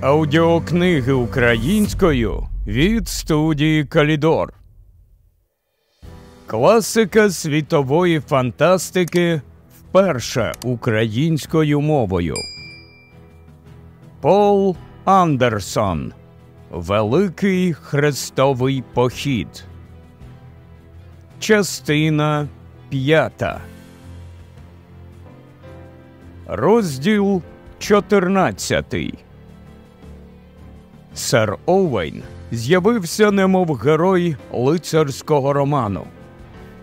Аудіокниги українською від студії Калідор. Класика світової фантастики вперше українською мовою. Пол Андерсон. Великий Хрестовий Похід. Частина п'ята. Розділ чотирнадцятий. Сер Овейн з'явився немов герой лицарського роману.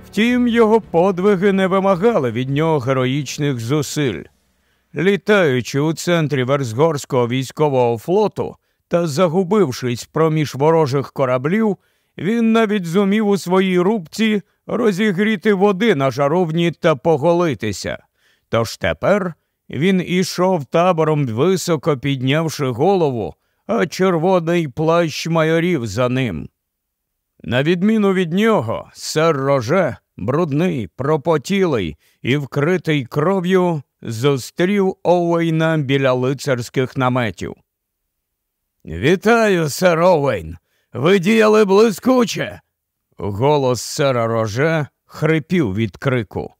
Втім, його подвиги не вимагали від нього героїчних зусиль. Літаючи у центрі Версгорського військового флоту та загубившись проміж ворожих кораблів, він навіть зумів у своїй рубці розігріти води на жаровні та поголитися. Тож тепер він ішов табором, високо піднявши голову а червоний плащ майорів за ним. На відміну від нього, сер Роже, брудний, пропотілий і вкритий кров'ю, зустрів Оуейна біля лицарських наметів. Вітаю, сер Оуейн! Ви діяли блискуче. Голос сера Роже хрипів від крику.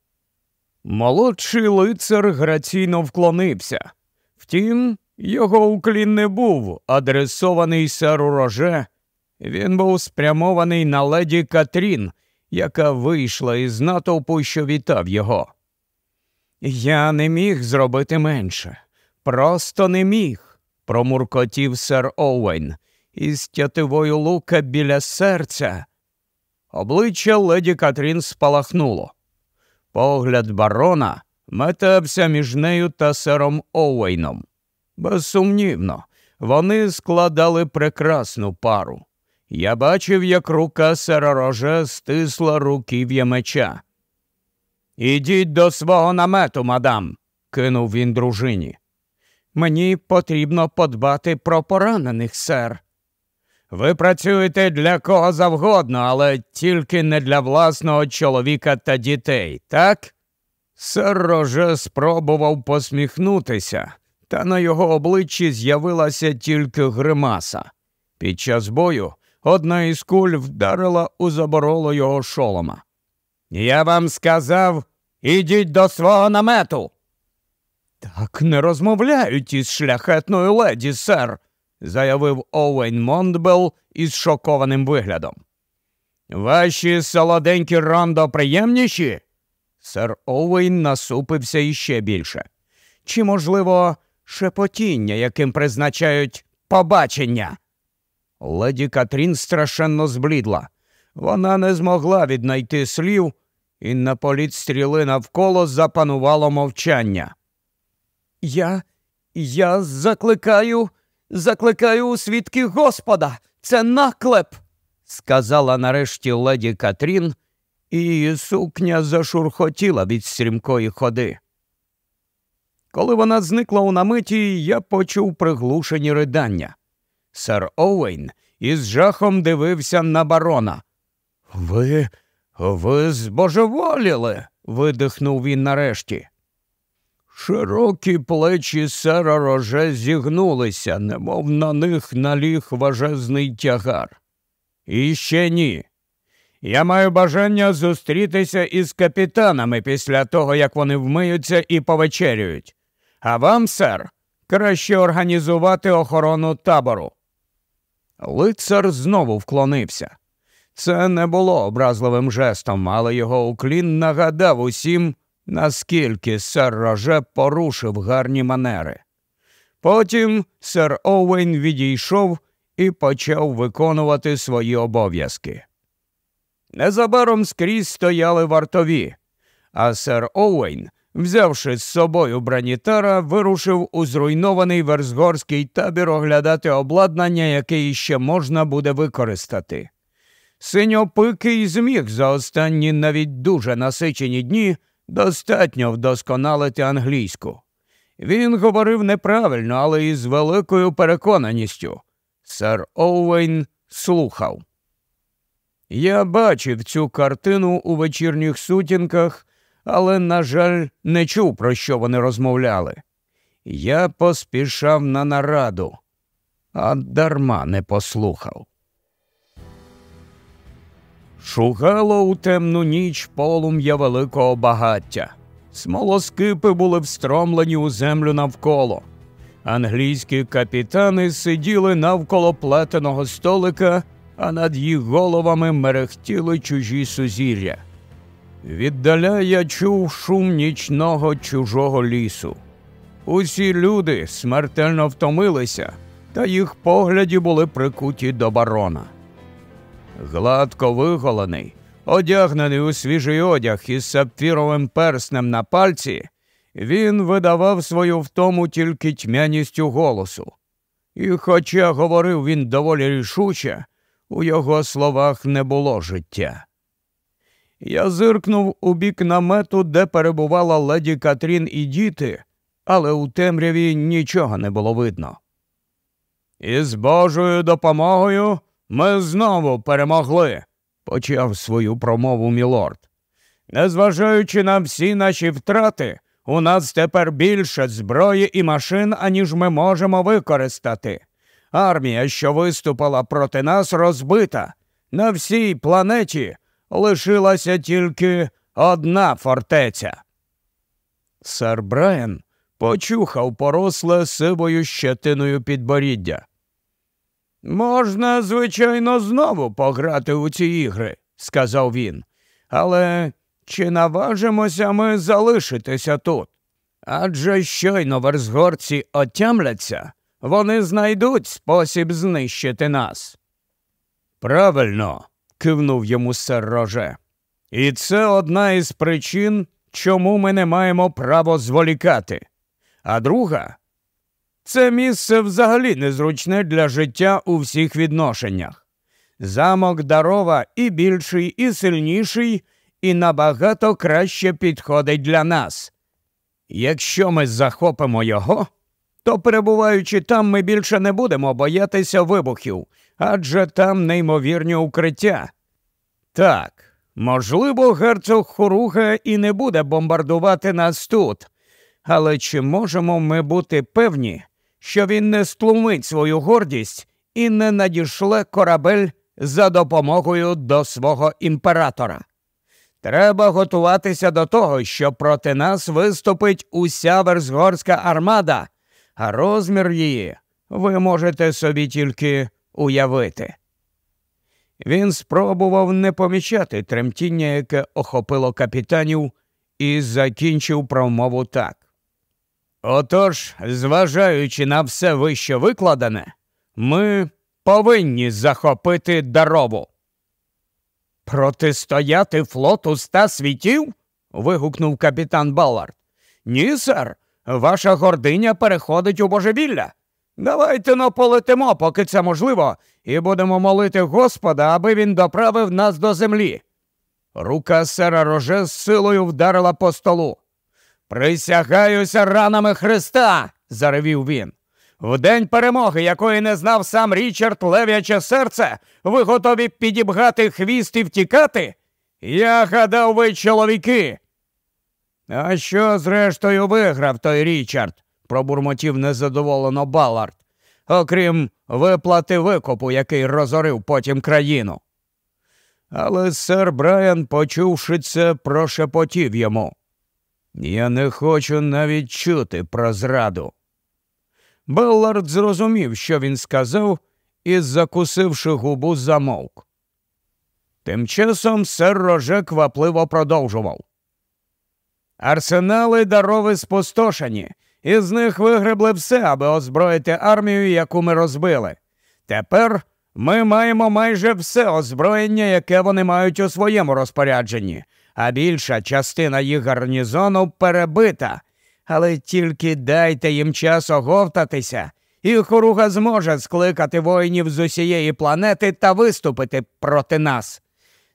Молодший лицар граційно вклонився. Втім, його уклін не був адресований серу роже, він був спрямований на леді Катрін, яка вийшла із натовпу, що вітав його. Я не міг зробити менше, просто не міг, промуркотів сер Оуен із тятивою лука біля серця. Обличчя леді Катрін спалахнуло. Погляд барона метався між нею та сером Оуейном. Безсумнівно, вони складали прекрасну пару. Я бачив, як рука сера Роже стисла руків'я меча. Ідіть до свого намету, мадам, кинув він дружині. Мені потрібно подбати про поранених, сер. Ви працюєте для кого завгодно, але тільки не для власного чоловіка та дітей, так? Сер Роже спробував посміхнутися, та на його обличчі з'явилася тільки гримаса. Під час бою одна із куль вдарила у забороло його шолома. Я вам сказав, ідіть до свого намету. Так не розмовляють із шляхетною леді, сер, заявив Оуен Мондбелл із шокованим виглядом. Ваші солоденькі рондо приємніші? Сер Оуен насупився іще більше. Чи, можливо, шепотіння, яким призначають побачення. Леді Катрін страшенно зблідла. Вона не змогла віднайти слів, і на політ стріли навколо запанувало мовчання. Я я закликаю, закликаю у свідки Господа. Це наклеп, сказала нарешті леді Катрін, і сукня зашурхотіла від стрімкої ходи. Коли вона зникла у наметі, я почув приглушені ридання. Сер Оуейн із жахом дивився на барона. Ви ви збожеволіли. видихнув він нарешті. Широкі плечі сера роже зігнулися, немов на них наліг важезний тягар. І ще ні. Я маю бажання зустрітися із капітанами після того, як вони вмиються і повечерюють. А вам, сер, краще організувати охорону табору. Лицар знову вклонився. Це не було образливим жестом, але його уклін нагадав усім, наскільки сер Роже порушив гарні манери. Потім сер Оуен відійшов і почав виконувати свої обов'язки. Незабаром скрізь стояли вартові, а сер Оуен – Взявши з собою бранітара, вирушив у зруйнований верзгорський табір оглядати обладнання, яке іще можна буде використати. Синьопикий зміг за останні навіть дуже насичені дні достатньо вдосконалити англійську. Він говорив неправильно, але із великою переконаністю. Сер Оуен слухав. Я бачив цю картину у вечірніх сутінках але, на жаль, не чув, про що вони розмовляли. Я поспішав на нараду, а дарма не послухав. Шугало у темну ніч полум'я великого багаття. Смолоскипи були встромлені у землю навколо. Англійські капітани сиділи навколо плетеного столика, а над їх головами мерехтіли чужі сузір'я. Віддаля я чув шум нічного чужого лісу. Усі люди смертельно втомилися, та їх погляді були прикуті до барона. Гладко виголений, одягнений у свіжий одяг із сапфіровим перснем на пальці, він видавав свою втому тільки тьмяністю голосу. І, хоча говорив він доволі рішуче, у його словах не було життя. Я зиркнув у бік намету, де перебувала леді Катрін і діти, але у темряві нічого не було видно. Із Божою допомогою ми знову перемогли, почав свою промову мілорд. Незважаючи на всі наші втрати, у нас тепер більше зброї і машин, аніж ми можемо використати. Армія, що виступила проти нас, розбита. На всій планеті лишилася тільки одна фортеця. Сер Брайан почухав поросле сивою щетиною підборіддя. Можна, звичайно, знову пограти у ці ігри, сказав він, але чи наважимося ми залишитися тут? Адже щойно верзгорці отямляться, вони знайдуть спосіб знищити нас. Правильно, кивнув йому сер Роже. І це одна із причин, чому ми не маємо право зволікати. А друга, це місце взагалі незручне для життя у всіх відношеннях. Замок дарова і більший, і сильніший, і набагато краще підходить для нас. Якщо ми захопимо його, то перебуваючи там, ми більше не будемо боятися вибухів, адже там неймовірні укриття. Так, можливо, герцог Хоруга і не буде бомбардувати нас тут, але чи можемо ми бути певні, що він не стлумить свою гордість і не надішле корабель за допомогою до свого імператора? Треба готуватися до того, що проти нас виступить уся Версгорська армада, а розмір її ви можете собі тільки уявити. Він спробував не помічати тремтіння, яке охопило капітанів, і закінчив промову так. Отож, зважаючи на все вище викладене, ми повинні захопити дарову. Протистояти флоту ста світів? вигукнув капітан Баллард. Ні, сер, ваша гординя переходить у божевілля. Давайте наполетимо, ну, поки це можливо, і будемо молити Господа, аби він доправив нас до землі. Рука сера роже з силою вдарила по столу. Присягаюся ранами Христа, заревів він. В день перемоги, якої не знав сам Річард Лев'яче серце, ви готові підібгати хвіст і втікати? Я гадав ви чоловіки. А що, зрештою, виграв той Річард? пробурмотів незадоволено Балард. Окрім виплати викопу, який розорив потім країну. Але сер Брайан, почувши це, прошепотів йому. Я не хочу навіть чути про зраду. Беллард зрозумів, що він сказав, і, закусивши губу, замовк. Тим часом сер Роже квапливо продовжував. Арсенали дарови спустошені, із них вигребли все, аби озброїти армію, яку ми розбили. Тепер ми маємо майже все озброєння, яке вони мають у своєму розпорядженні, а більша частина їх гарнізону перебита. Але тільки дайте їм час оговтатися, і хоруга зможе скликати воїнів з усієї планети та виступити проти нас.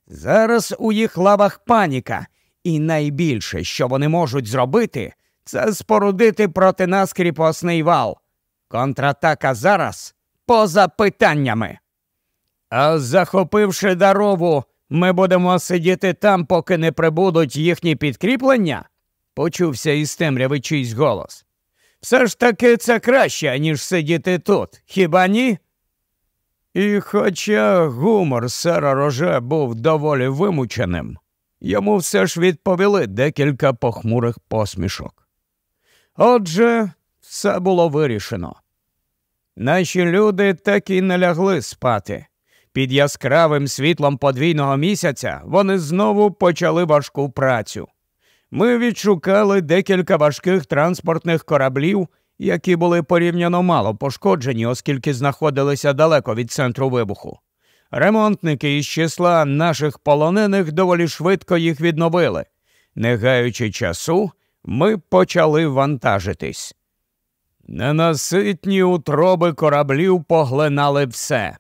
Зараз у їх лавах паніка, і найбільше, що вони можуть зробити, це спорудити проти нас кріпосний вал. Контратака зараз поза питаннями. А захопивши дарову, ми будемо сидіти там, поки не прибудуть їхні підкріплення, почувся із темряви чийсь голос. Все ж таки це краще, ніж сидіти тут, хіба ні? І хоча гумор сера Роже був доволі вимученим, йому все ж відповіли декілька похмурих посмішок. Отже, все було вирішено. Наші люди так і не лягли спати. Під яскравим світлом подвійного місяця вони знову почали важку працю. Ми відшукали декілька важких транспортних кораблів, які були порівняно мало пошкоджені, оскільки знаходилися далеко від центру вибуху. Ремонтники із числа наших полонених доволі швидко їх відновили. Не гаючи часу, ми почали вантажитись. Ненаситні утроби кораблів поглинали все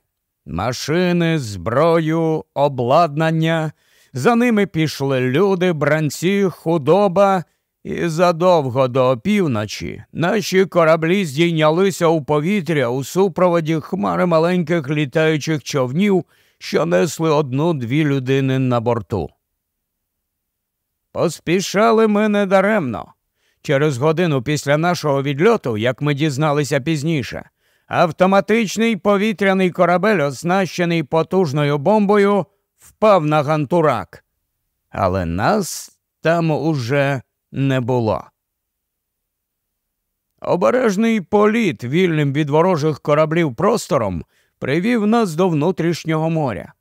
машини, зброю, обладнання. За ними пішли люди, бранці, худоба, і задовго до опівночі наші кораблі здійнялися у повітря у супроводі хмари маленьких літаючих човнів, що несли одну-дві людини на борту. Поспішали ми недаремно. Через годину після нашого відльоту, як ми дізналися пізніше, автоматичний повітряний корабель, оснащений потужною бомбою, впав на гантурак. Але нас там уже не було. Обережний політ вільним від ворожих кораблів простором привів нас до внутрішнього моря.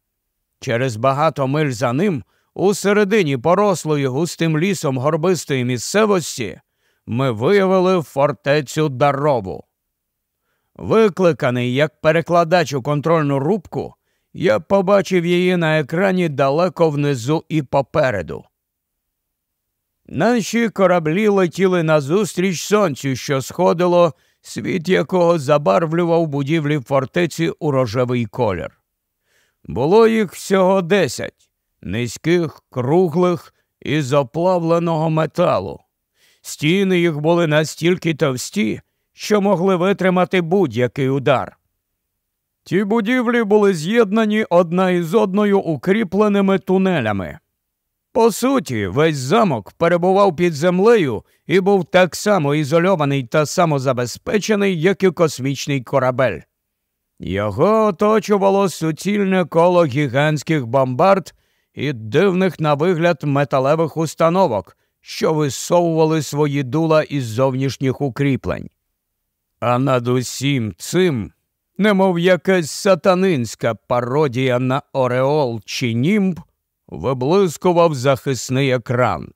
Через багато миль за ним у середині порослої густим лісом горбистої місцевості ми виявили фортецю дарову. Викликаний як перекладач у контрольну рубку, я побачив її на екрані далеко внизу і попереду. Наші кораблі летіли назустріч сонцю, що сходило, світ якого забарвлював будівлі фортеці у рожевий колір. Було їх всього десять низьких, круглих і заплавленого металу. Стіни їх були настільки товсті, що могли витримати будь-який удар. Ті будівлі були з'єднані одна із одною укріпленими тунелями. По суті, весь замок перебував під землею і був так само ізольований та самозабезпечений, як і космічний корабель. Його оточувало суцільне коло гігантських бомбард і дивних на вигляд металевих установок, що висовували свої дула із зовнішніх укріплень. А над усім цим, немов якась сатанинська пародія на Ореол чи німб, виблискував захисний екран.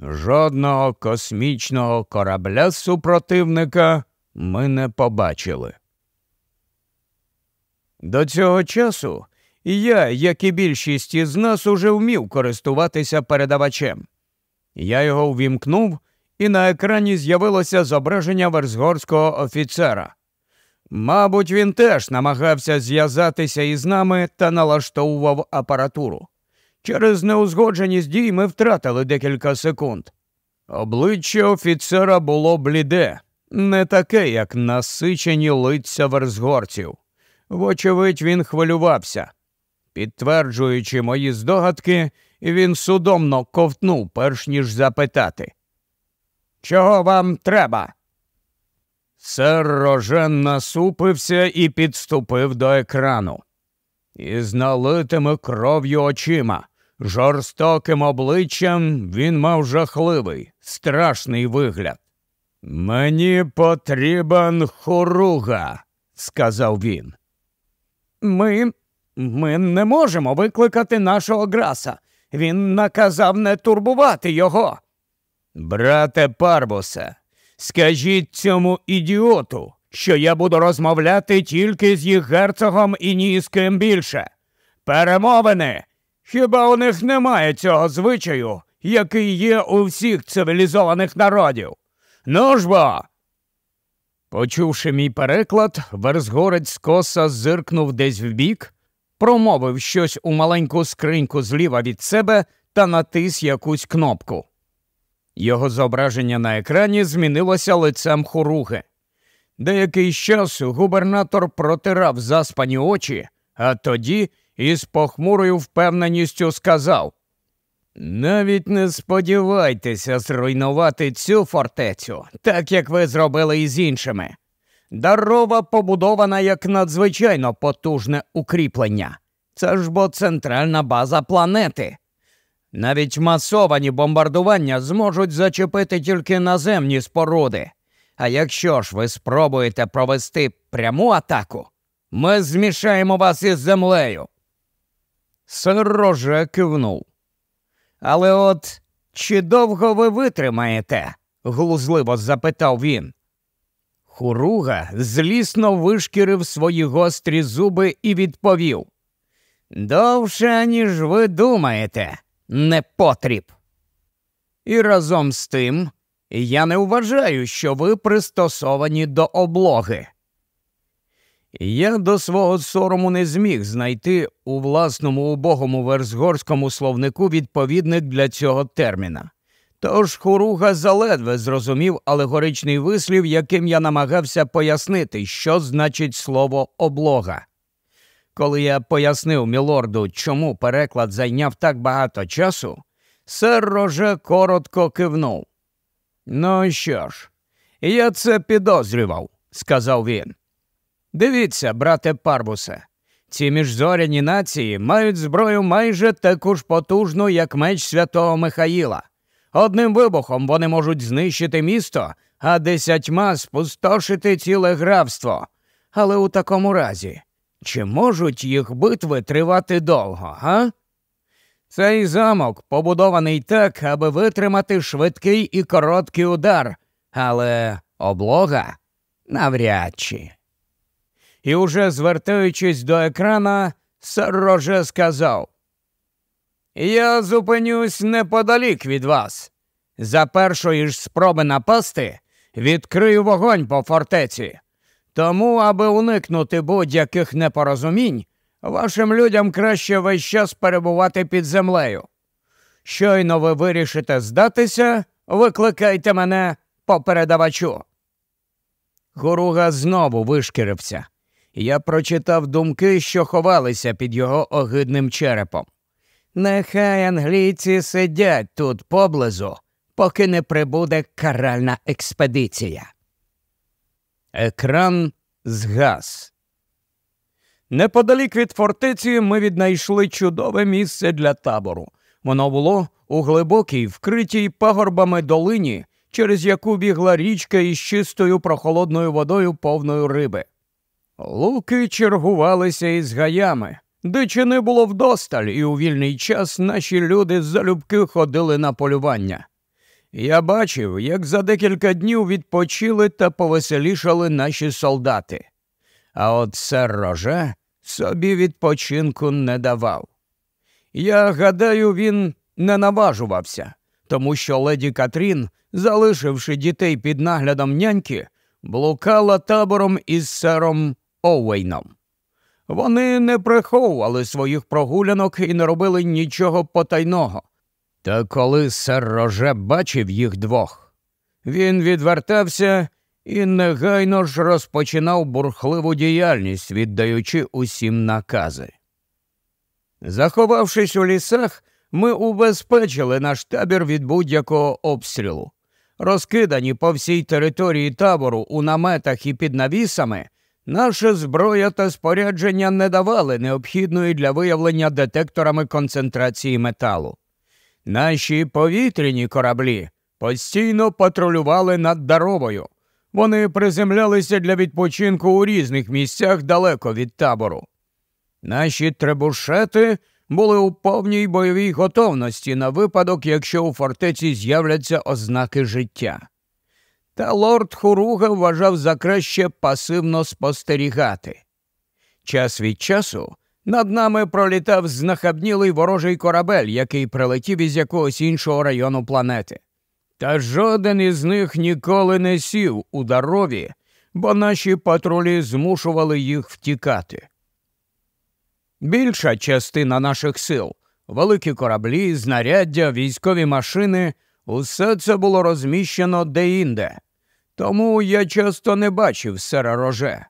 Жодного космічного корабля супротивника ми не побачили. До цього часу і я, як і більшість із нас, уже вмів користуватися передавачем. Я його увімкнув, і на екрані з'явилося зображення верзгорського офіцера. Мабуть, він теж намагався зв'язатися із нами та налаштовував апаратуру. Через неузгодженість дій ми втратили декілька секунд. Обличчя офіцера було бліде, не таке, як насичені лиця верзгорців. Вочевидь, він хвилювався. Підтверджуючи мої здогадки, він судомно ковтнув, перш ніж запитати. Чого вам треба? Сер Рожен насупився і підступив до екрану. Із налитими кров'ю очима, жорстоким обличчям він мав жахливий, страшний вигляд. Мені потрібен хоруга, сказав він. Ми ми не можемо викликати нашого Граса. Він наказав не турбувати його. Брате Парбусе, скажіть цьому ідіоту, що я буду розмовляти тільки з їх герцогом і ні з ким більше. Перемовини! Хіба у них немає цього звичаю, який є у всіх цивілізованих народів? Ну ж бо. Почувши мій переклад, верзгорець коса зиркнув десь вбік, промовив щось у маленьку скриньку зліва від себе та натис якусь кнопку. Його зображення на екрані змінилося лицем хоруги. Деякий час губернатор протирав заспані очі, а тоді із похмурою впевненістю сказав навіть не сподівайтеся зруйнувати цю фортецю, так як ви зробили із іншими. Дарова побудована як надзвичайно потужне укріплення. Це ж бо центральна база планети. Навіть масовані бомбардування зможуть зачепити тільки наземні споруди. А якщо ж ви спробуєте провести пряму атаку, ми змішаємо вас із землею. Сироже кивнув. Але от чи довго ви витримаєте? глузливо запитав він. Хуруга злісно вишкірив свої гострі зуби і відповів. Довше, ніж ви думаєте, не потріб. І разом з тим я не вважаю, що ви пристосовані до облоги. Я до свого сорому не зміг знайти у власному убогому версгорському словнику відповідник для цього терміна. Тож хуруга заледве зрозумів алегоричний вислів, яким я намагався пояснити, що значить слово облога. Коли я пояснив мілорду, чому переклад зайняв так багато часу, сер Роже коротко кивнув. Ну що ж, я це підозрював, сказав він. Дивіться, брате Парбусе, ці міжзоряні нації мають зброю майже таку ж потужну, як меч святого Михаїла. Одним вибухом вони можуть знищити місто, а десятьма спустошити ціле графство. Але у такому разі, чи можуть їх битви тривати довго, га? Цей замок побудований так, аби витримати швидкий і короткий удар, але облога навряд чи. І уже звертаючись до екрана, Сарроже сказав я зупинюсь неподалік від вас. За першої ж спроби напасти відкрию вогонь по фортеці. Тому, аби уникнути будь-яких непорозумінь, вашим людям краще весь час перебувати під землею. Щойно ви вирішите здатися, викликайте мене по передавачу. Хуруга знову вишкірився. Я прочитав думки, що ховалися під його огидним черепом. Нехай англійці сидять тут поблизу, поки не прибуде каральна експедиція. Екран згас. Неподалік від фортеці ми віднайшли чудове місце для табору. Воно було у глибокій, вкритій пагорбами долині, через яку бігла річка із чистою прохолодною водою повною риби. Луки чергувалися із гаями. Дичини було вдосталь, і у вільний час наші люди залюбки ходили на полювання. Я бачив, як за декілька днів відпочили та повеселішали наші солдати. А от сер Роже собі відпочинку не давав. Я гадаю, він не наважувався, тому що леді Катрін, залишивши дітей під наглядом няньки, блукала табором із сером Оуейном. Вони не приховували своїх прогулянок і не робили нічого потайного. Та коли сер Роже бачив їх двох, він відвертався і негайно ж розпочинав бурхливу діяльність, віддаючи усім накази. Заховавшись у лісах, ми убезпечили наш табір від будь-якого обстрілу. Розкидані по всій території табору у наметах і під навісами. Наша зброя та спорядження не давали необхідної для виявлення детекторами концентрації металу. Наші повітряні кораблі постійно патрулювали над даровою. Вони приземлялися для відпочинку у різних місцях далеко від табору. Наші требушети були у повній бойовій готовності на випадок, якщо у фортеці з'являться ознаки життя. Та лорд Хуруга вважав за краще пасивно спостерігати. Час від часу над нами пролітав знахабнілий ворожий корабель, який прилетів із якогось іншого району планети. Та жоден із них ніколи не сів у дарові, бо наші патрулі змушували їх втікати. Більша частина наших сил, великі кораблі, знаряддя, військові машини, усе це було розміщено деінде. Тому я часто не бачив сера роже.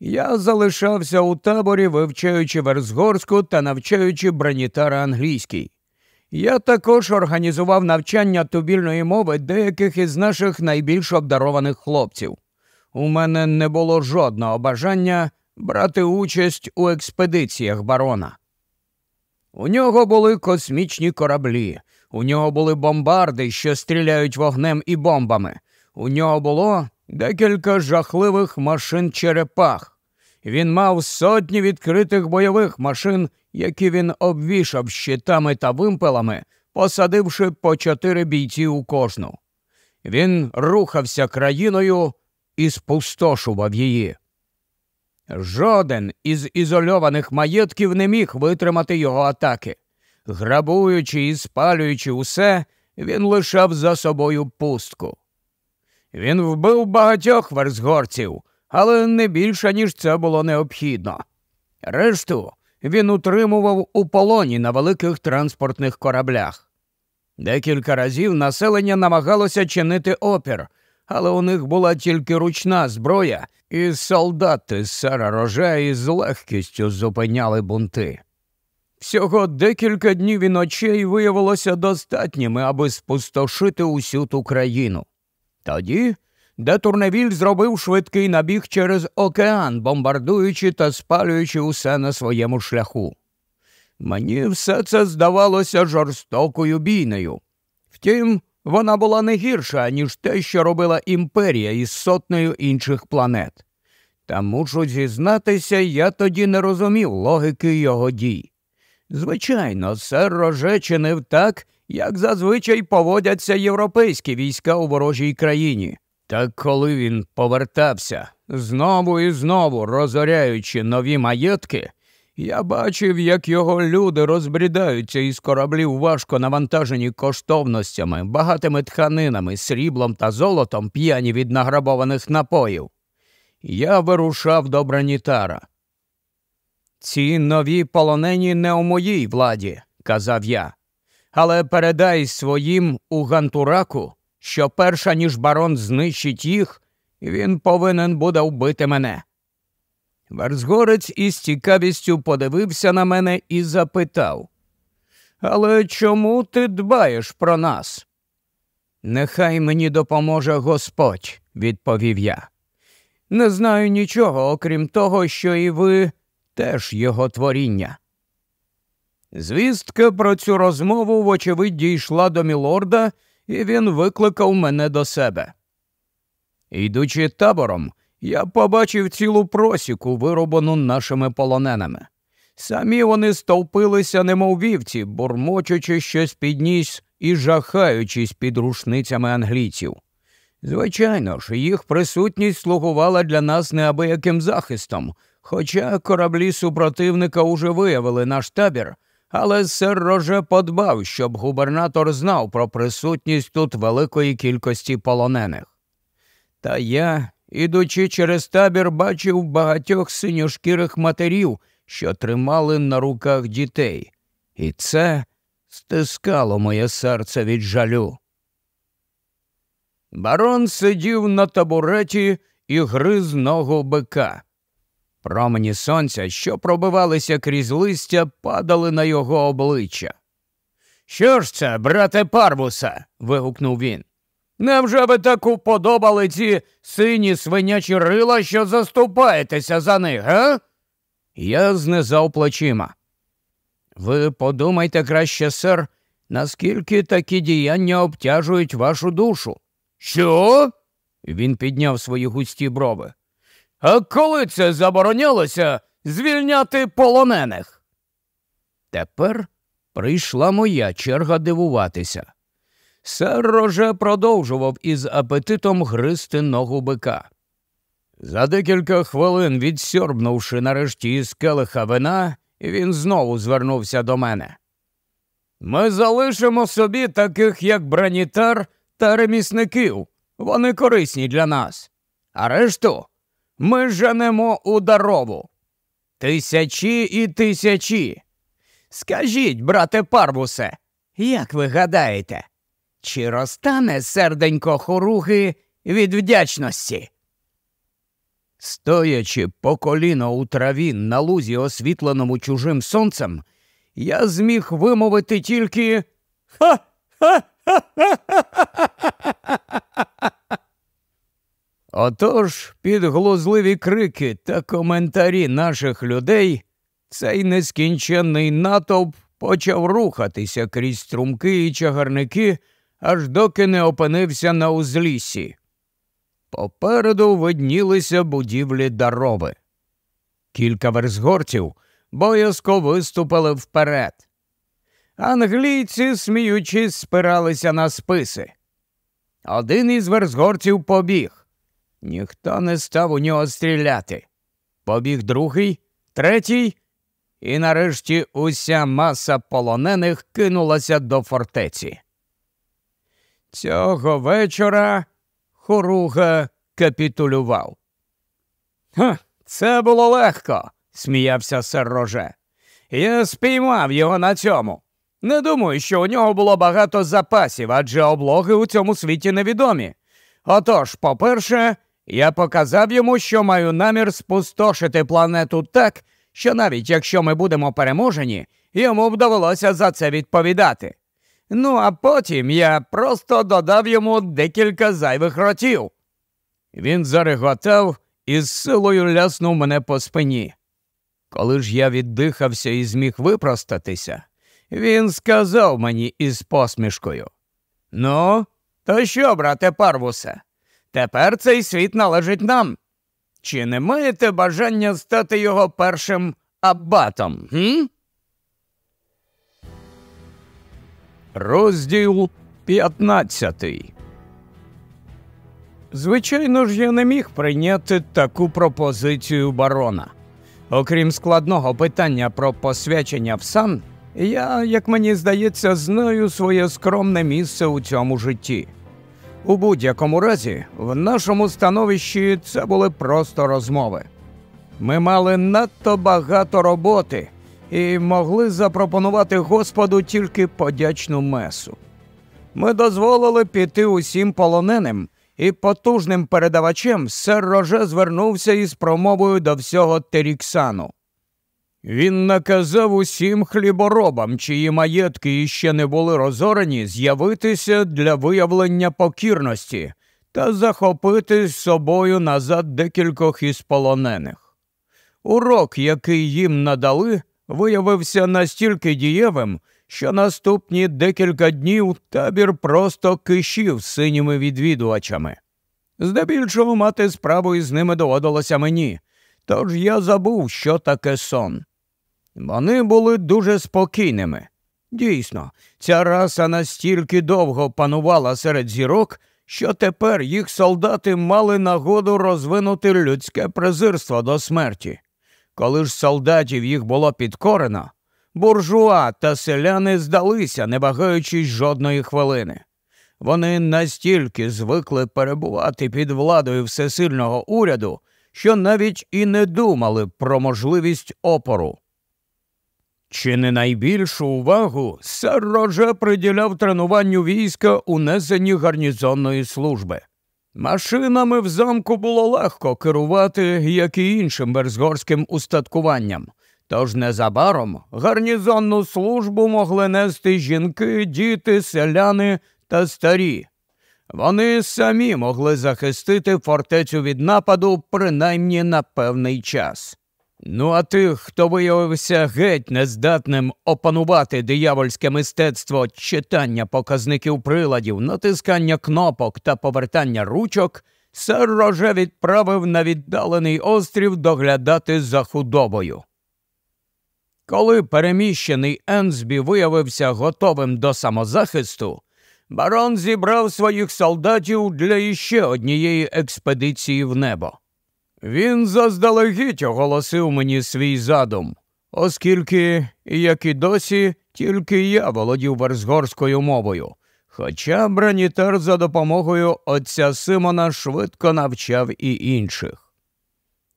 Я залишався у таборі, вивчаючи Верзгорську та навчаючи бранітара англійський. Я також організував навчання тубільної мови деяких із наших найбільш обдарованих хлопців. У мене не було жодного бажання брати участь у експедиціях барона. У нього були космічні кораблі, у нього були бомбарди, що стріляють вогнем і бомбами. У нього було декілька жахливих машин черепах. Він мав сотні відкритих бойових машин, які він обвішав щитами та вимпелами, посадивши по чотири бійці у кожну. Він рухався країною і спустошував її. Жоден із ізольованих маєтків не міг витримати його атаки. Грабуючи і спалюючи усе, він лишав за собою пустку. Він вбив багатьох верзгорців, але не більше, ніж це було необхідно. Решту він утримував у полоні на великих транспортних кораблях. Декілька разів населення намагалося чинити опір, але у них була тільки ручна зброя, і солдати з сара рожаї з легкістю зупиняли бунти. Всього декілька днів і ночей виявилося достатніми, аби спустошити усю ту країну. Тоді де Турневіль зробив швидкий набіг через океан, бомбардуючи та спалюючи усе на своєму шляху. Мені все це здавалося жорстокою бійнею. Втім, вона була не гірша, ніж те, що робила імперія із сотнею інших планет. Та мушу зізнатися, я тоді не розумів логіки його дій. Звичайно, сер Роже чинив так, як зазвичай поводяться європейські війська у ворожій країні. Та коли він повертався, знову і знову розоряючи нові маєтки, я бачив, як його люди розбрідаються із кораблів, важко навантажені коштовностями, багатими тканинами, сріблом та золотом, п'яні від награбованих напоїв. Я вирушав до Бранітара. Ці нові полонені не у моїй владі, казав я але передай своїм у гантураку, що перша ніж барон знищить їх, він повинен буде вбити мене. Верзгорець із цікавістю подивився на мене і запитав Але чому ти дбаєш про нас? Нехай мені допоможе Господь, відповів я. Не знаю нічого, окрім того, що і ви теж його творіння. Звістка про цю розмову, вочевидь, дійшла до мілорда, і він викликав мене до себе. Йдучи табором, я побачив цілу просіку, виробану нашими полоненими. Самі вони стовпилися, немов вівці, бурмочучи щось під ніс і жахаючись під рушницями англійців. Звичайно ж, їх присутність слугувала для нас неабияким захистом, хоча кораблі супротивника уже виявили наш табір але сер Роже подбав, щоб губернатор знав про присутність тут великої кількості полонених. Та я, ідучи через табір, бачив багатьох синьошкірих матерів, що тримали на руках дітей, і це стискало моє серце від жалю. Барон сидів на табуреті і гриз ногу бика. Промені сонця, що пробивалися крізь листя, падали на його обличчя. Що ж це, брате Парвуса? вигукнув він. Нам же ви так уподобали ці сині свинячі рила, що заступаєтеся за них, га? Я знизав плечима. Ви подумайте краще, сер, наскільки такі діяння обтяжують вашу душу. Що? Він підняв свої густі брови. А коли це заборонялося звільняти полонених? Тепер прийшла моя черга дивуватися. Сер Роже продовжував із апетитом гризти ногу бика. За декілька хвилин, відсьорбнувши нарешті із келиха вина, він знову звернувся до мене. Ми залишимо собі таких, як бранітар та ремісників. Вони корисні для нас. А решту ми женемо у дарову. Тисячі і тисячі. Скажіть, брате Парвусе, як ви гадаєте, чи розтане серденько хоруги від вдячності? Стоячи по коліно у траві на лузі, освітленому чужим сонцем, я зміг вимовити тільки ха ха ха ха ха ха Отож, підглузливі крики та коментарі наших людей, цей нескінченний натовп почав рухатися крізь струмки і чагарники, аж доки не опинився на узлісі. Попереду виднілися будівлі дарови. Кілька верзгорців боязко виступили вперед. Англійці, сміючись, спиралися на списи. Один із верзгорців побіг. Ніхто не став у нього стріляти. Побіг другий, третій, і нарешті уся маса полонених кинулася до фортеці. Цього вечора хоруга капітулював. «Ха, Це було легко, сміявся сер Роже. Я спіймав його на цьому. Не думаю, що у нього було багато запасів, адже облоги у цьому світі невідомі. Отож, по перше, я показав йому, що маю намір спустошити планету так, що навіть якщо ми будемо переможені, йому б довелося за це відповідати. Ну а потім я просто додав йому декілька зайвих ротів. Він зареготав і з силою ляснув мене по спині. Коли ж я віддихався і зміг випростатися, він сказав мені із посмішкою: Ну, то що, брате Парвусе, Тепер цей світ належить нам. Чи не маєте бажання стати його першим аббатом? М? Розділ 15 Звичайно ж, я не міг прийняти таку пропозицію барона. Окрім складного питання про посвячення в сан, я, як мені здається, знаю своє скромне місце у цьому житті. У будь-якому разі, в нашому становищі це були просто розмови. Ми мали надто багато роботи і могли запропонувати Господу тільки подячну месу. Ми дозволили піти усім полоненим, і потужним передавачем сер Роже звернувся із промовою до всього Теріксану. Він наказав усім хліборобам, чиї маєтки іще не були розорені, з'явитися для виявлення покірності та захопити з собою назад декількох із полонених. Урок, який їм надали, виявився настільки дієвим, що наступні декілька днів табір просто кишів синіми відвідувачами. Здебільшого мати справу із ними доводилося мені. Тож я забув, що таке сон. Вони були дуже спокійними. Дійсно, ця раса настільки довго панувала серед зірок, що тепер їх солдати мали нагоду розвинути людське презирство до смерті. Коли ж солдатів їх було підкорено, буржуа та селяни здалися, не вагаючись жодної хвилини. Вони настільки звикли перебувати під владою всесильного уряду що навіть і не думали про можливість опору. Чи не найбільшу увагу сер Роже приділяв тренуванню війська у несенні гарнізонної служби. Машинами в замку було легко керувати, як і іншим верзгорським устаткуванням, тож незабаром гарнізонну службу могли нести жінки, діти, селяни та старі. Вони самі могли захистити фортецю від нападу принаймні на певний час. Ну, а тих, хто виявився геть нездатним опанувати диявольське мистецтво читання показників приладів, натискання кнопок та повертання ручок, сер Роже відправив на віддалений острів доглядати за худобою. Коли переміщений Енсбі виявився готовим до самозахисту, барон зібрав своїх солдатів для іще однієї експедиції в небо. Він заздалегідь оголосив мені свій задум, оскільки, як і досі, тільки я володів верзгорською мовою. Хоча бранітер за допомогою отця Симона швидко навчав і інших.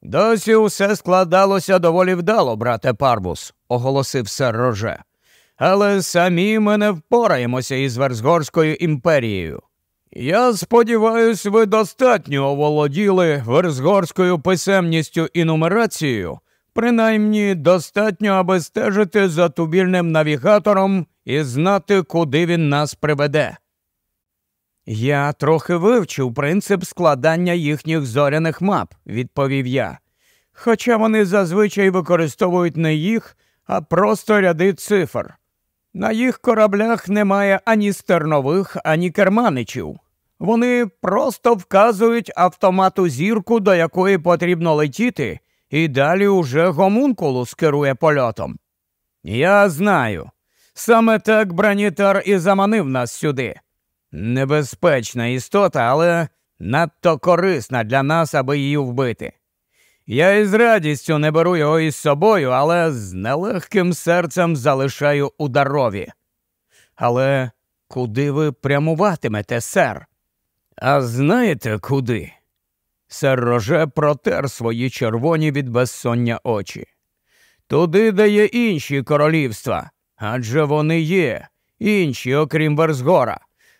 Досі усе складалося доволі вдало, брате Парвус, оголосив сер Роже але самі ми не впораємося із Верзгорською імперією. Я сподіваюсь, ви достатньо оволоділи Верзгорською писемністю і нумерацією, принаймні достатньо, аби стежити за тубільним навігатором і знати, куди він нас приведе. Я трохи вивчив принцип складання їхніх зоряних мап, відповів я. Хоча вони зазвичай використовують не їх, а просто ряди цифр. На їх кораблях немає ані стернових, ані керманичів. Вони просто вказують автомату зірку, до якої потрібно летіти, і далі уже гомункулу скерує польотом. Я знаю. Саме так бранітар і заманив нас сюди. Небезпечна істота, але надто корисна для нас, аби її вбити. Я із радістю не беру його із собою, але з нелегким серцем залишаю у дарові. Але куди ви прямуватимете, сер? А знаєте куди? Сер Роже протер свої червоні від безсоння очі. Туди, де є інші королівства, адже вони є, інші, окрім Верзгора,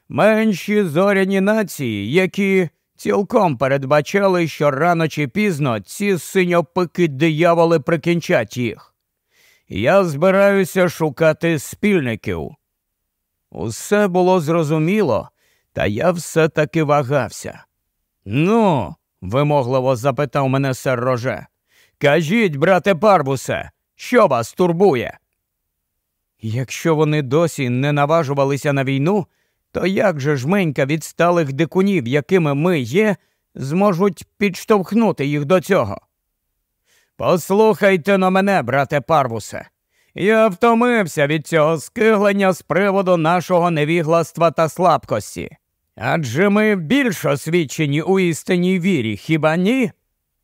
менші зоряні нації, які цілком передбачали, що рано чи пізно ці синьопики дияволи прикінчать їх. Я збираюся шукати спільників. Усе було зрозуміло, та я все таки вагався. Ну, вимогливо запитав мене сер Роже, кажіть, брате Парбусе, що вас турбує? Якщо вони досі не наважувалися на війну, то як же жменька від сталих дикунів, якими ми є, зможуть підштовхнути їх до цього? Послухайте на мене, брате Парвусе. Я втомився від цього скиглення з приводу нашого невігластва та слабкості. Адже ми більш освічені у істинній вірі, хіба ні?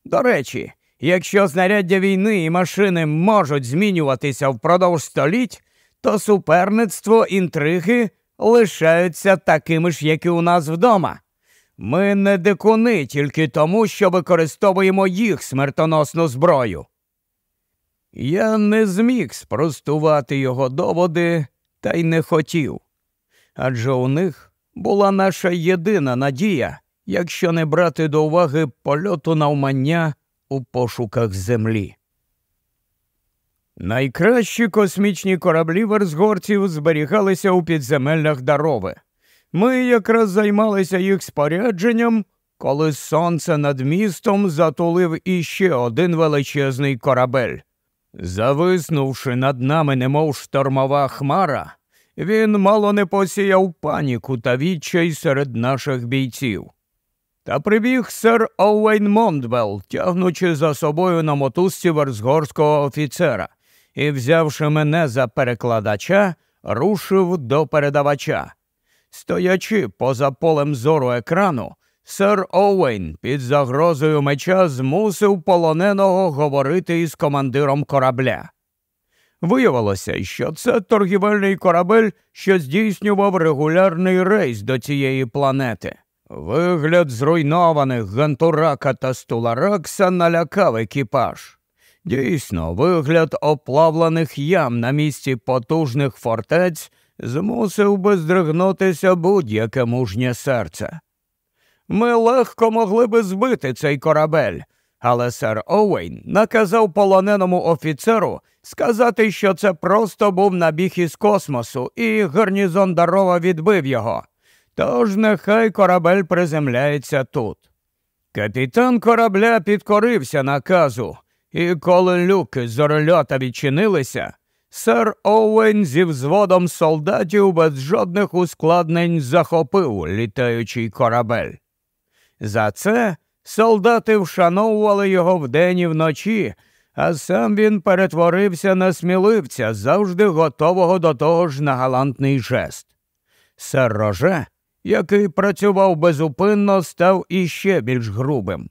До речі, якщо знаряддя війни і машини можуть змінюватися впродовж століть, то суперництво інтриги лишаються такими ж, як і у нас вдома. Ми не дикуни тільки тому, що використовуємо їх смертоносну зброю. Я не зміг спростувати його доводи та й не хотів. Адже у них була наша єдина надія, якщо не брати до уваги польоту навмання у пошуках землі. Найкращі космічні кораблі верзгорців зберігалися у підземеллях дарови. Ми якраз займалися їх спорядженням, коли сонце над містом затулив іще один величезний корабель. Зависнувши над нами, немов штормова хмара, він мало не посіяв паніку та відчай серед наших бійців. Та прибіг сер Оуейн Мондвелл, тягнучи за собою на мотузці верзгорського офіцера і, взявши мене за перекладача, рушив до передавача. Стоячи поза полем зору екрану, сер Оуен під загрозою меча змусив полоненого говорити із командиром корабля. Виявилося, що це торгівельний корабель, що здійснював регулярний рейс до цієї планети. Вигляд зруйнованих гантурака та стуларакса налякав екіпаж. Дійсно, вигляд оплавлених ям на місці потужних фортець змусив би здригнутися будь-яке мужнє серце. Ми легко могли би збити цей корабель, але сер Оуейн наказав полоненому офіцеру сказати, що це просто був набіг із космосу, і гарнізон Дарова відбив його. Тож нехай корабель приземляється тут. Капітан корабля підкорився наказу. І коли люки з орльота відчинилися, сер Оуен зі взводом солдатів без жодних ускладнень захопив літаючий корабель. За це солдати вшановували його вдень і вночі, а сам він перетворився на сміливця, завжди готового до того ж на галантний жест. Сер Роже, який працював безупинно, став іще більш грубим.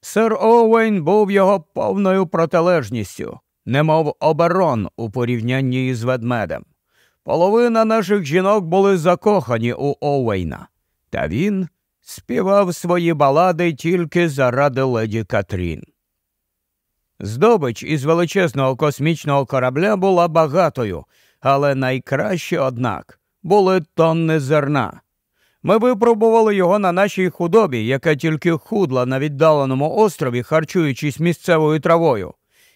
Сер Оуен був його повною протилежністю, немов оборон у порівнянні із ведмедем. Половина наших жінок були закохані у Оуейна, та він співав свої балади тільки заради леді Катрін. Здобич із величезного космічного корабля була багатою, але найкраще, однак, були тонни зерна. Ми випробували його на нашій худобі, яка тільки худла на віддаленому острові, харчуючись місцевою травою.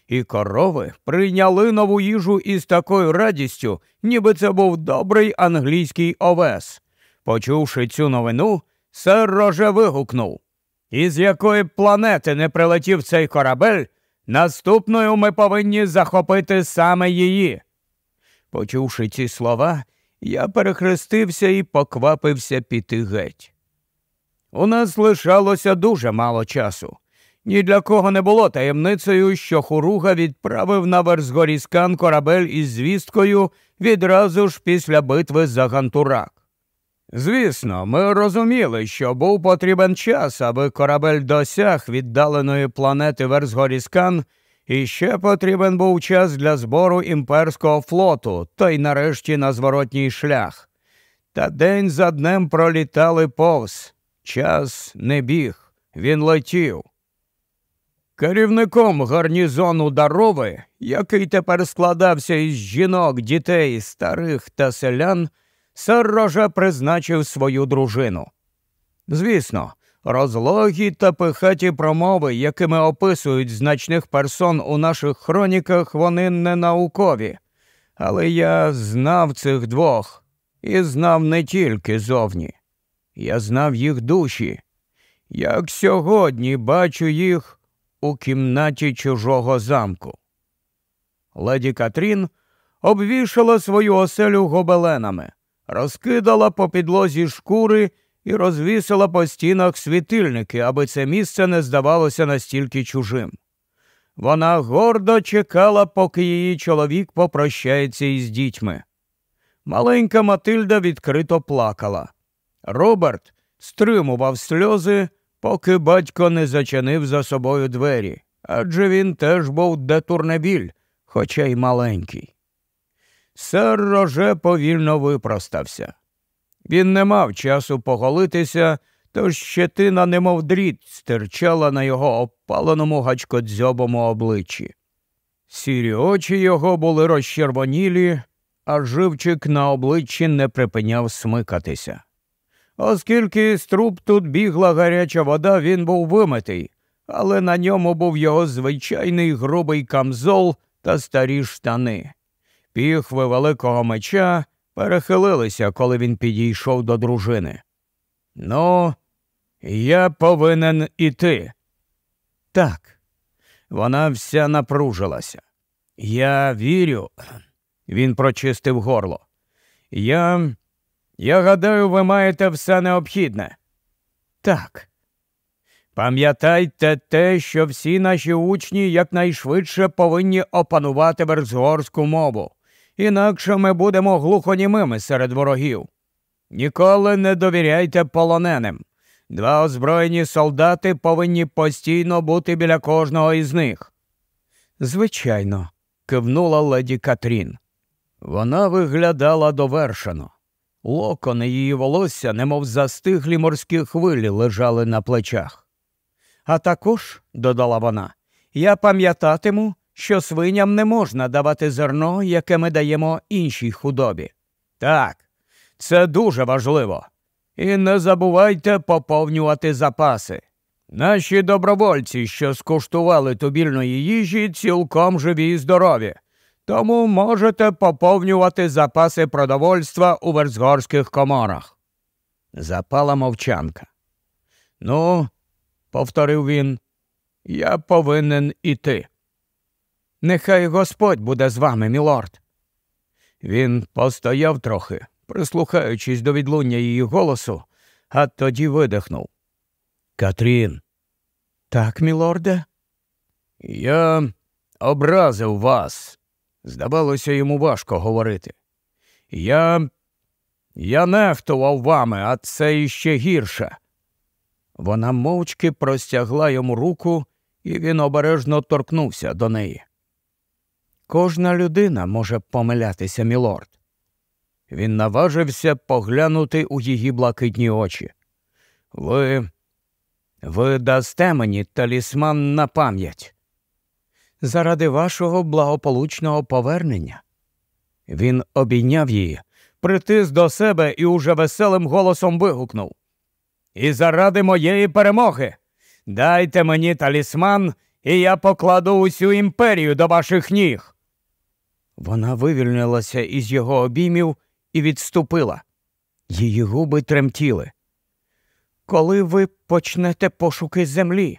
І корови прийняли нову їжу із такою радістю, ніби це був добрий англійський овес. Почувши цю новину, сер роже вигукнув Із якої планети не прилетів цей корабель, наступною ми повинні захопити саме її. Почувши ці слова, я перехрестився і поквапився піти геть. У нас лишалося дуже мало часу. Ні для кого не було таємницею, що Хуруга відправив на Верзгоріскан корабель із звісткою відразу ж після битви за Гантурак. Звісно, ми розуміли, що був потрібен час, аби корабель досяг віддаленої планети Верзгоріскан – і ще потрібен був час для збору імперського флоту, та й нарешті на зворотній шлях. Та день за днем пролітали повз. Час не біг, він летів. Керівником гарнізону дарови, який тепер складався із жінок, дітей, старих та селян, сер Роже призначив свою дружину. Звісно, Розлогі та пихаті промови, якими описують значних персон у наших хроніках, вони не наукові. Але я знав цих двох і знав не тільки зовні. Я знав їх душі. Як сьогодні бачу їх у кімнаті чужого замку. Леді Катрін обвішала свою оселю гобеленами, розкидала по підлозі шкури і розвісила по стінах світильники, аби це місце не здавалося настільки чужим. Вона гордо чекала, поки її чоловік попрощається із дітьми. Маленька Матильда відкрито плакала. Роберт стримував сльози, поки батько не зачинив за собою двері, адже він теж був детурнебіль, хоча й маленький. Сер Роже повільно випростався. Він не мав часу поголитися, тож щетина, немов дріт, стирчала на його обпаленому гачкодзьобому обличчі. Сірі очі його були розчервонілі, а живчик на обличчі не припиняв смикатися. Оскільки з труб тут бігла гаряча вода, він був вимитий, але на ньому був його звичайний грубий камзол та старі штани, піхви великого меча перехилилися, коли він підійшов до дружини. Ну, я повинен іти. Так, вона вся напружилася. Я вірю, він прочистив горло. Я. Я гадаю, ви маєте все необхідне. Так. Пам'ятайте те, що всі наші учні якнайшвидше повинні опанувати берзгорську мову інакше ми будемо глухонімими серед ворогів. Ніколи не довіряйте полоненим. Два озброєні солдати повинні постійно бути біля кожного із них. Звичайно, кивнула леді Катрін. Вона виглядала довершено. Локони її волосся, немов застиглі морські хвилі, лежали на плечах. А також, додала вона, я пам'ятатиму, що свиням не можна давати зерно, яке ми даємо іншій худобі. Так, це дуже важливо. І не забувайте поповнювати запаси. Наші добровольці, що скуштували тубільної їжі, цілком живі і здорові, тому можете поповнювати запаси продовольства у верзгорських коморах. Запала мовчанка. Ну, повторив він, я повинен іти. Нехай Господь буде з вами, мілорд. Він постояв трохи, прислухаючись до відлуння її голосу, а тоді видихнув. Катрін. Так, мілорде? Я образив вас. Здавалося, йому важко говорити. Я. Я нехтував вами, а це іще гірше. Вона мовчки простягла йому руку, і він обережно торкнувся до неї. Кожна людина може помилятися, мілорд. Він наважився поглянути у її блакитні очі. Ви ви дасте мені талісман на пам'ять. Заради вашого благополучного повернення. Він обійняв її, притис до себе і уже веселим голосом вигукнув. І заради моєї перемоги. Дайте мені талісман, і я покладу усю імперію до ваших ніг. Вона вивільнилася із його обіймів і відступила. Її губи тремтіли. Коли ви почнете пошуки землі?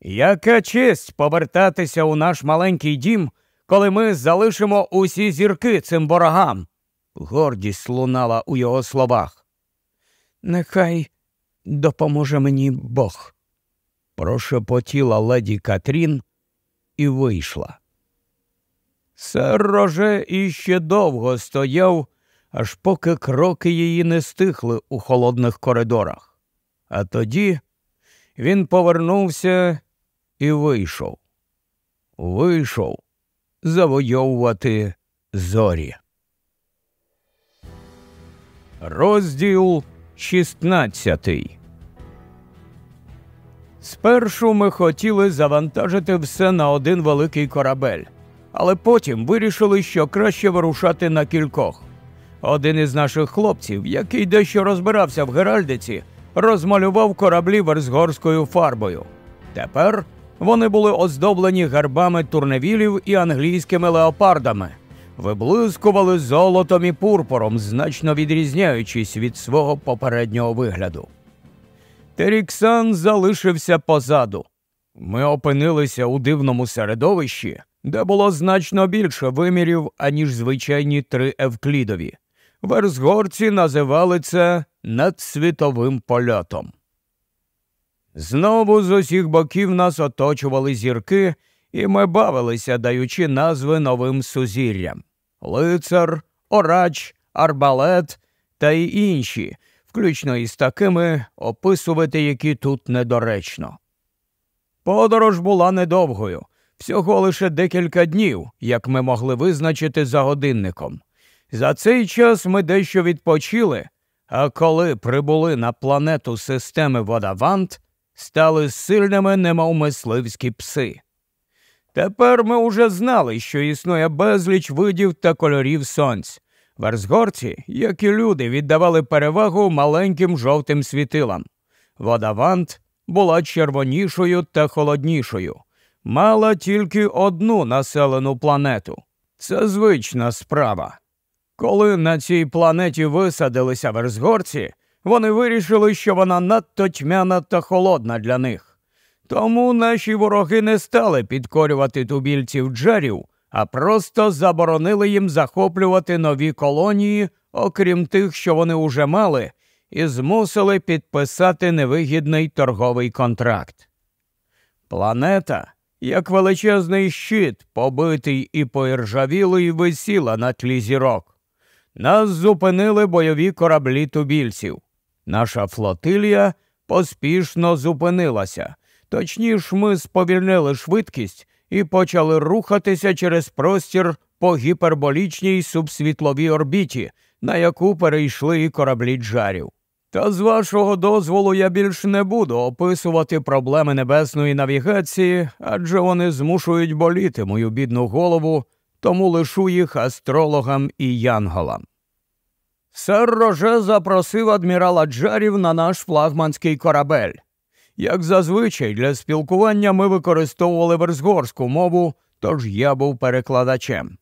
Яка честь повертатися у наш маленький дім, коли ми залишимо усі зірки цим ворогам? Гордість лунала у його словах. Нехай допоможе мені Бог. Прошепотіла леді Катрін і вийшла. Сер Роже іще довго стояв, аж поки кроки її не стихли у холодних коридорах. А тоді він повернувся і вийшов. Вийшов завойовувати зорі. Розділ 16 Спершу ми хотіли завантажити все на один великий корабель але потім вирішили, що краще вирушати на кількох. Один із наших хлопців, який дещо розбирався в геральдиці, розмалював кораблі верзгорською фарбою. Тепер вони були оздоблені гербами турневілів і англійськими леопардами, виблискували золотом і пурпуром, значно відрізняючись від свого попереднього вигляду. Теріксан залишився позаду. Ми опинилися у дивному середовищі, де було значно більше вимірів, аніж звичайні три евклідові. Версгорці називали це надсвітовим польотом. Знову з усіх боків нас оточували зірки, і ми бавилися, даючи назви новим сузір'ям лицар, орач, арбалет та й інші, включно із такими, описувати які тут недоречно. Подорож була недовгою всього лише декілька днів, як ми могли визначити за годинником. За цей час ми дещо відпочили, а коли прибули на планету системи Водавант, стали сильними, немов мисливські пси. Тепер ми уже знали, що існує безліч видів та кольорів сонць. Верзгорці, як і люди, віддавали перевагу маленьким жовтим світилам. Водавант була червонішою та холоднішою мала тільки одну населену планету. Це звична справа. Коли на цій планеті висадилися верзгорці, вони вирішили, що вона надто тьмяна та холодна для них. Тому наші вороги не стали підкорювати тубільців джерів, а просто заборонили їм захоплювати нові колонії, окрім тих, що вони уже мали, і змусили підписати невигідний торговий контракт. Планета як величезний щит, побитий і поіржавілий, висіла на тлі зірок. Нас зупинили бойові кораблі тубільців. Наша флотилія поспішно зупинилася. Точніше, ми сповільнили швидкість і почали рухатися через простір по гіперболічній субсвітловій орбіті, на яку перейшли і кораблі джарів. Та з вашого дозволу я більш не буду описувати проблеми небесної навігації, адже вони змушують боліти мою бідну голову, тому лишу їх астрологам і янголам. Сер Роже запросив адмірала Джарів на наш флагманський корабель. Як зазвичай, для спілкування ми використовували верзгорську мову, тож я був перекладачем.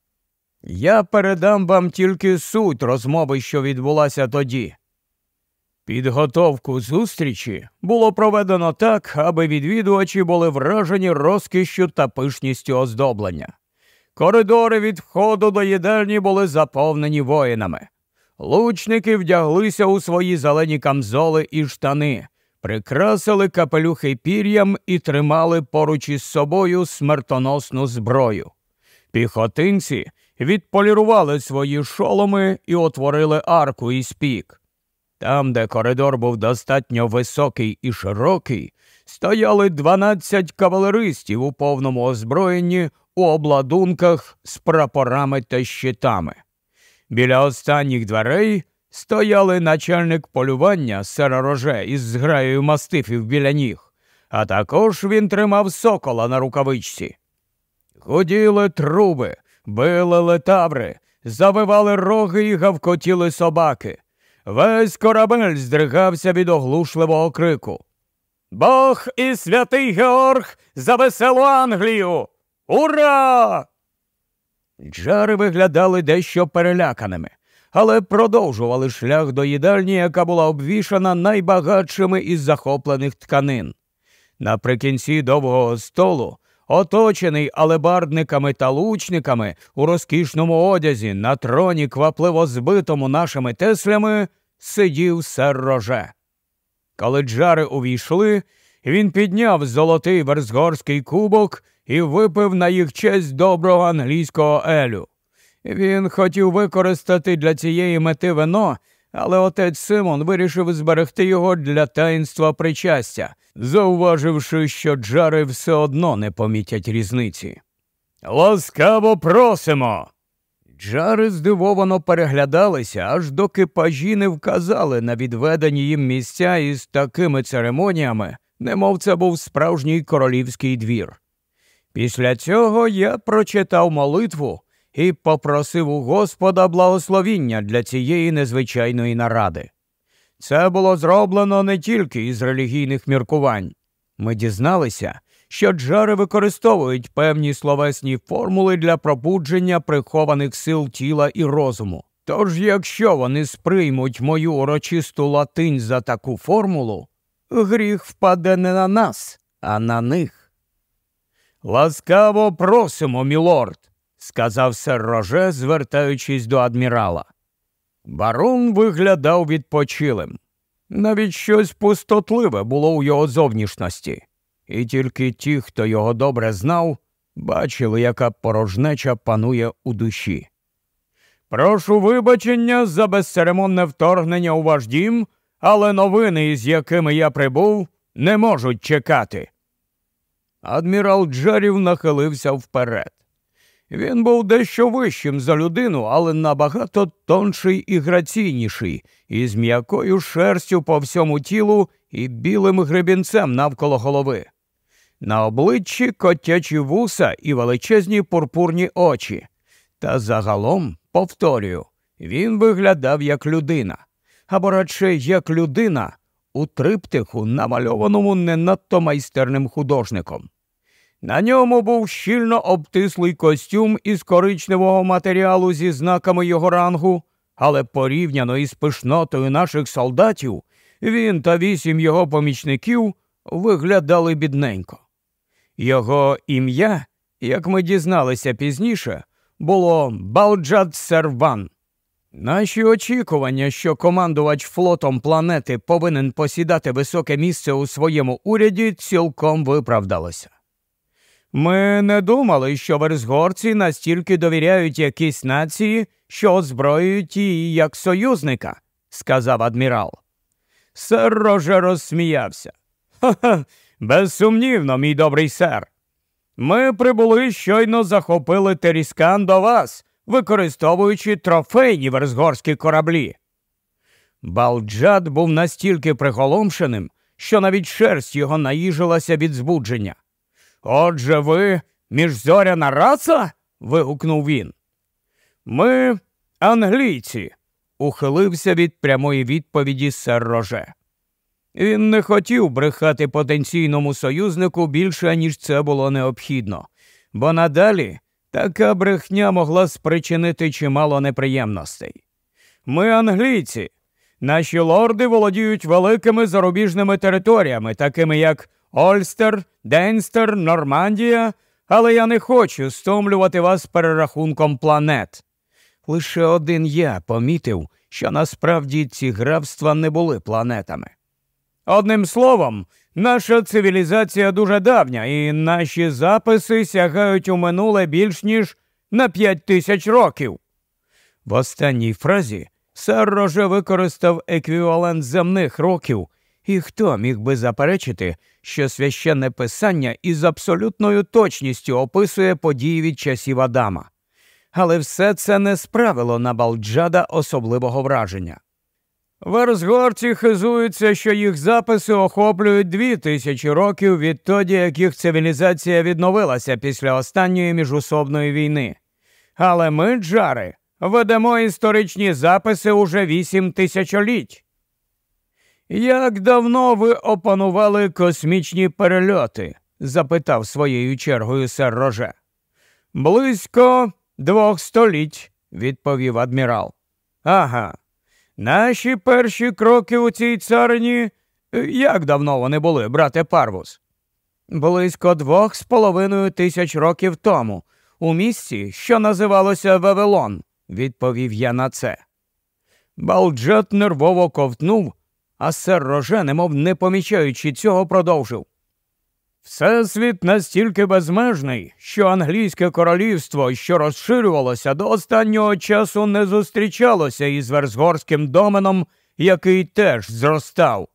Я передам вам тільки суть розмови, що відбулася тоді. Підготовку зустрічі було проведено так, аби відвідувачі були вражені розкішю та пишністю оздоблення. Коридори від входу до їдальні були заповнені воїнами. Лучники вдяглися у свої зелені камзоли і штани, прикрасили капелюхи пір'ям і тримали поруч із собою смертоносну зброю. Піхотинці відполірували свої шоломи і отворили арку із пік. Там, де коридор був достатньо високий і широкий, стояли 12 кавалеристів у повному озброєнні у обладунках з прапорами та щитами. Біля останніх дверей стояли начальник полювання сера Роже із зграєю мастифів біля ніг, а також він тримав сокола на рукавичці. Гуділи труби, били летаври, завивали роги і гавкотіли собаки. Весь корабель здригався від оглушливого крику. Бог і святий Георг за веселу Англію! Ура! Джари виглядали дещо переляканими, але продовжували шлях до їдальні, яка була обвішана найбагатшими із захоплених тканин. Наприкінці довгого столу, оточений алебардниками та лучниками у розкішному одязі, на троні, квапливо збитому нашими теслями, сидів Серроже. Коли джари увійшли, він підняв золотий верзгорський кубок і випив на їх честь доброго англійського елю. Він хотів використати для цієї мети вино, але отець Симон вирішив зберегти його для таїнства причастя, зауваживши, що джари все одно не помітять різниці. Ласкаво просимо. Джари здивовано переглядалися, аж доки пажі не вказали на відведені їм місця із такими церемоніями, немов це був справжній королівський двір. Після цього я прочитав молитву і попросив у Господа благословіння для цієї незвичайної наради. Це було зроблено не тільки із релігійних міркувань. Ми дізналися, що джари використовують певні словесні формули для пробудження прихованих сил тіла і розуму. Тож, якщо вони сприймуть мою урочисту латинь за таку формулу, гріх впаде не на нас, а на них. Ласкаво просимо, мілорд, сказав сер Роже, звертаючись до адмірала. Барон виглядав відпочилим. Навіть щось пустотливе було у його зовнішності і тільки ті, хто його добре знав, бачили, яка порожнеча панує у душі. Прошу вибачення за безцеремонне вторгнення у ваш дім, але новини, із якими я прибув, не можуть чекати. Адмірал Джерів нахилився вперед. Він був дещо вищим за людину, але набагато тонший і граційніший, із м'якою шерстю по всьому тілу і білим гребінцем навколо голови. На обличчі котячі вуса і величезні пурпурні очі. Та загалом, повторюю, він виглядав як людина, або радше як людина у триптиху, намальованому не надто майстерним художником. На ньому був щільно обтислий костюм із коричневого матеріалу зі знаками його рангу, але порівняно із пишнотою наших солдатів, він та вісім його помічників виглядали бідненько. Його ім'я, як ми дізналися пізніше, було Балджат Серван. Наші очікування, що командувач флотом планети повинен посідати високе місце у своєму уряді, цілком виправдалося. Ми не думали, що верзгорці настільки довіряють якійсь нації, що озброюють її як союзника, сказав адмірал. Сер Роже розсміявся. Ха-ха, Безсумнівно, мій добрий сер. Ми прибули щойно захопили Теріскан до вас, використовуючи трофейні верзгорські кораблі. Балджад був настільки приголомшеним, що навіть шерсть його наїжилася від збудження. Отже, ви міжзоряна раса? вигукнув він. Ми англійці, ухилився від прямої відповіді сер Роже. Він не хотів брехати потенційному союзнику більше, ніж це було необхідно, бо надалі така брехня могла спричинити чимало неприємностей. Ми англійці, наші лорди володіють великими зарубіжними територіями, такими як Ольстер, Денстер, Нормандія, але я не хочу стомлювати вас перерахунком планет. Лише один я помітив, що насправді ці графства не були планетами. Одним словом, наша цивілізація дуже давня, і наші записи сягають у минуле більш ніж на п'ять тисяч років. В останній фразі сар Роже використав еквівалент земних років, і хто міг би заперечити, що священне писання із абсолютною точністю описує події від часів Адама. Але все це не справило на Балджада особливого враження. В розгорці хизуються, що їх записи охоплюють дві тисячі років відтоді, як їх цивілізація відновилася після останньої міжусобної війни. Але ми, джари, ведемо історичні записи уже вісім тисячоліть. Як давно ви опанували космічні перельоти? запитав своєю чергою сер Роже. Близько двох століть, відповів адмірал. Ага. Наші перші кроки у цій царині е, як давно вони були, брате Парвус? Близько двох з половиною тисяч років тому, у місці, що називалося Вавилон, відповів я на це. Балджет нервово ковтнув, а сер Роже, немов не помічаючи цього, продовжив. Всесвіт настільки безмежний, що англійське королівство, що розширювалося до останнього часу, не зустрічалося із верзгорським доменом, який теж зростав.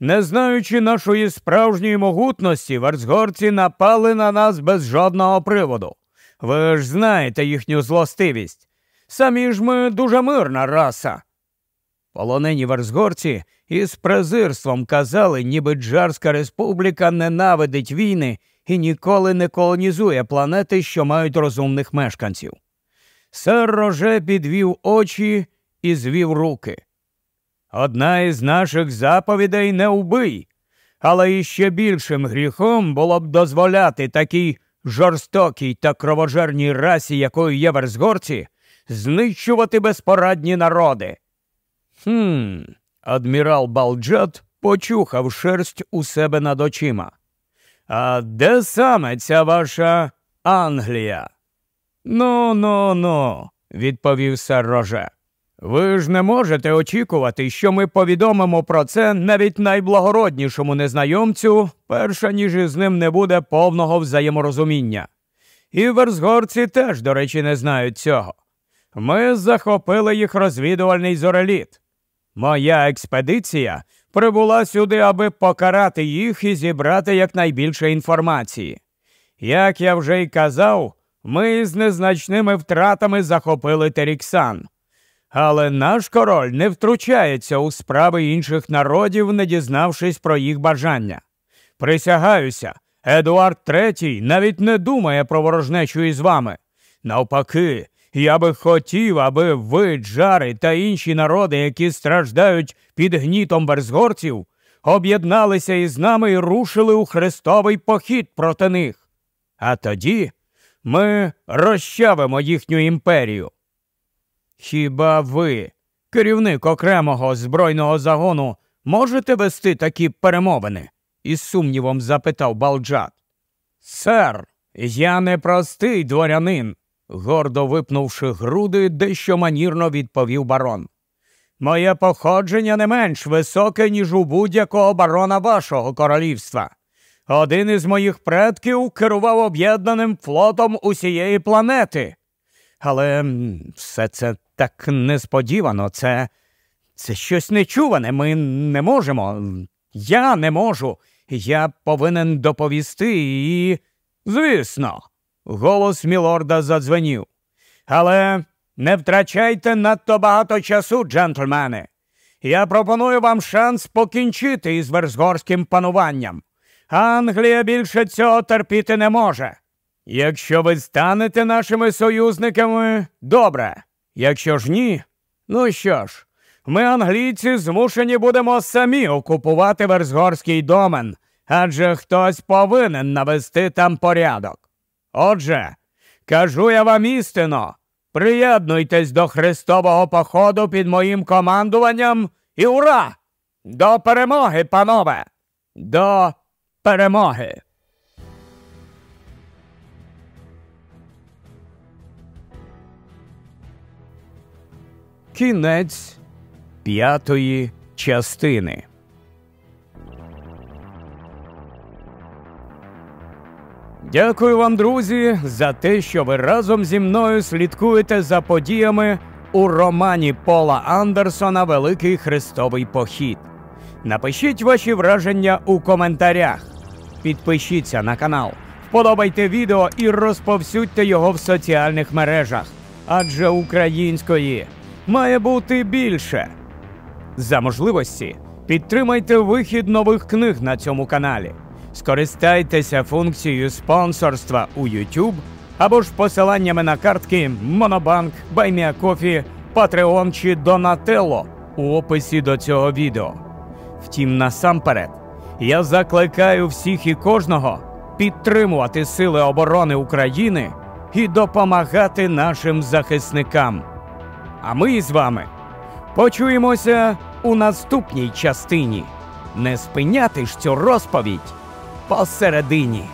Не знаючи нашої справжньої могутності, верзгорці напали на нас без жодного приводу. Ви ж знаєте їхню злостивість. Самі ж ми дуже мирна раса, Полонені верзгорці із презирством казали, ніби Джарська республіка ненавидить війни і ніколи не колонізує планети, що мають розумних мешканців. Сер Роже підвів очі і звів руки. Одна із наших заповідей не убий, але іще більшим гріхом було б дозволяти такій жорстокій та кровожерній расі, якою є верзгорці, знищувати безпорадні народи. Хм, адмірал Балджет почухав шерсть у себе над очима. А де саме ця ваша Англія? Ну, ну, ну, відповів сер Роже. Ви ж не можете очікувати, що ми повідомимо про це навіть найблагороднішому незнайомцю, перша ніж із ним не буде повного взаєморозуміння. І верзгорці теж, до речі, не знають цього. Ми захопили їх розвідувальний зореліт. Моя експедиція прибула сюди, аби покарати їх і зібрати якнайбільше інформації. Як я вже й казав, ми з незначними втратами захопили Теріксан. Але наш король не втручається у справи інших народів, не дізнавшись про їх бажання. Присягаюся, Едуард Третій навіть не думає про ворожнечу із вами. Навпаки, я би хотів, аби ви, джари та інші народи, які страждають під гнітом берзгорців, об'єдналися із нами і рушили у хрестовий похід проти них. А тоді ми розчавимо їхню імперію. Хіба ви, керівник окремого збройного загону, можете вести такі перемовини? із сумнівом запитав Балджат. Сер, я не простий дворянин гордо випнувши груди, дещо манірно відповів барон. Моє походження не менш високе, ніж у будь-якого барона вашого королівства. Один із моїх предків керував об'єднаним флотом усієї планети. Але все це так несподівано, це це щось нечуване. Ми не можемо. Я не можу. Я повинен доповісти і. Звісно, Голос Мілорда задзвенів. Але не втрачайте надто багато часу, джентльмени. Я пропоную вам шанс покінчити із верзгорським пануванням. Англія більше цього терпіти не може. Якщо ви станете нашими союзниками, добре. Якщо ж ні, ну що ж, ми, англійці, змушені будемо самі окупувати верзгорський домен, адже хтось повинен навести там порядок. Отже, кажу я вам істино, приєднуйтесь до Христового походу під моїм командуванням і ура! До перемоги, панове! До перемоги! Кінець п'ятої частини. Дякую вам, друзі, за те, що ви разом зі мною слідкуєте за подіями у романі Пола Андерсона Великий Христовий Похід. Напишіть ваші враження у коментарях. Підпишіться на канал, вподобайте відео і розповсюдьте його в соціальних мережах. Адже української має бути більше. За можливості підтримайте вихід нових книг на цьому каналі скористайтеся функцією спонсорства у YouTube або ж посиланнями на картки Monobank, BuyMeACoffee, Patreon чи Donatello у описі до цього відео. Втім, насамперед, я закликаю всіх і кожного підтримувати Сили оборони України і допомагати нашим захисникам. А ми з вами почуємося у наступній частині. Не спиняти ж цю розповідь посередині.